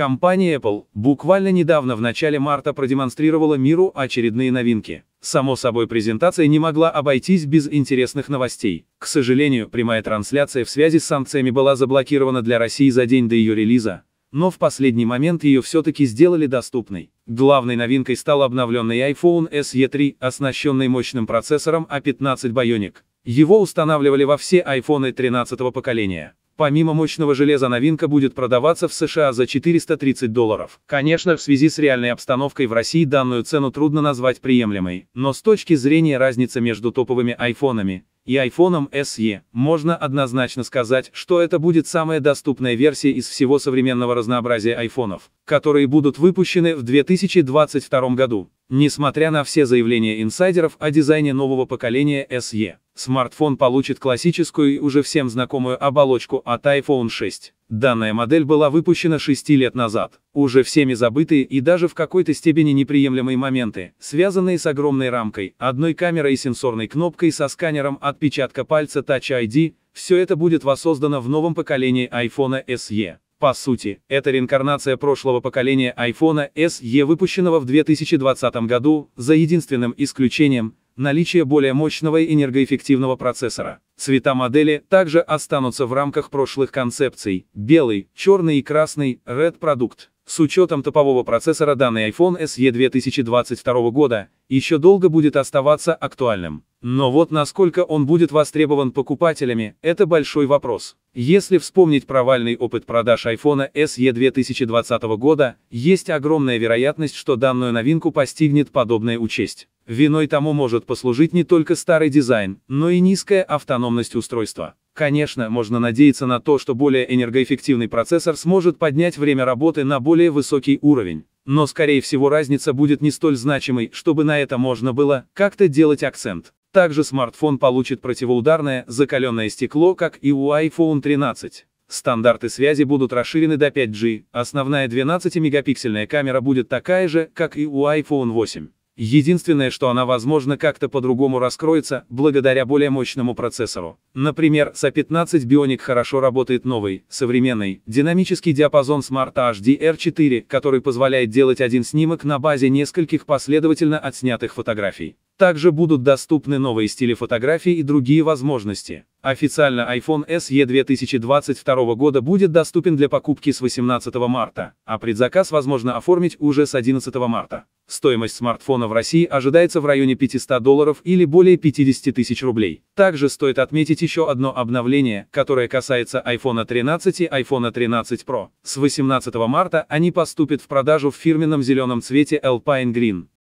Компания Apple буквально недавно в начале марта продемонстрировала миру очередные новинки. Само собой, презентация не могла обойтись без интересных новостей. К сожалению, прямая трансляция в связи с санкциями была заблокирована для России за день до ее релиза, но в последний момент ее все-таки сделали доступной. Главной новинкой стал обновленный iPhone SE 3, оснащенный мощным процессором A15 а Bionic. Его устанавливали во все iPhone 13 поколения. Помимо мощного железа новинка будет продаваться в США за 430 долларов. Конечно, в связи с реальной обстановкой в России данную цену трудно назвать приемлемой, но с точки зрения разницы между топовыми айфонами, и iPhone SE, можно однозначно сказать, что это будет самая доступная версия из всего современного разнообразия айфонов, которые будут выпущены в 2022 году. Несмотря на все заявления инсайдеров о дизайне нового поколения SE, смартфон получит классическую и уже всем знакомую оболочку от iPhone 6. Данная модель была выпущена 6 лет назад. Уже всеми забытые и даже в какой-то степени неприемлемые моменты, связанные с огромной рамкой, одной камерой и сенсорной кнопкой со сканером отпечатка пальца Touch ID, все это будет воссоздано в новом поколении iPhone SE. По сути, это реинкарнация прошлого поколения iPhone SE, выпущенного в 2020 году, за единственным исключением – наличие более мощного и энергоэффективного процессора. Цвета модели также останутся в рамках прошлых концепций – белый, черный и красный, Red продукт. С учетом топового процессора данный iPhone SE 2022 года еще долго будет оставаться актуальным. Но вот насколько он будет востребован покупателями, это большой вопрос. Если вспомнить провальный опыт продаж iPhone SE 2020 года, есть огромная вероятность, что данную новинку постигнет подобная участь. Виной тому может послужить не только старый дизайн, но и низкая автономность устройства. Конечно, можно надеяться на то, что более энергоэффективный процессор сможет поднять время работы на более высокий уровень. Но скорее всего разница будет не столь значимой, чтобы на это можно было как-то делать акцент. Также смартфон получит противоударное закаленное стекло, как и у iPhone 13. Стандарты связи будут расширены до 5G, основная 12-мегапиксельная камера будет такая же, как и у iPhone 8. Единственное, что она, возможно, как-то по-другому раскроется, благодаря более мощному процессору. Например, с A15 Bionic хорошо работает новый, современный, динамический диапазон Smart HDR4, который позволяет делать один снимок на базе нескольких последовательно отснятых фотографий. Также будут доступны новые стили фотографии и другие возможности. Официально iPhone SE 2022 года будет доступен для покупки с 18 марта, а предзаказ возможно оформить уже с 11 марта. Стоимость смартфона в России ожидается в районе 500 долларов или более 50 тысяч рублей. Также стоит отметить еще одно обновление, которое касается iPhone 13 и iPhone 13 Pro. С 18 марта они поступят в продажу в фирменном зеленом цвете Alpine Green.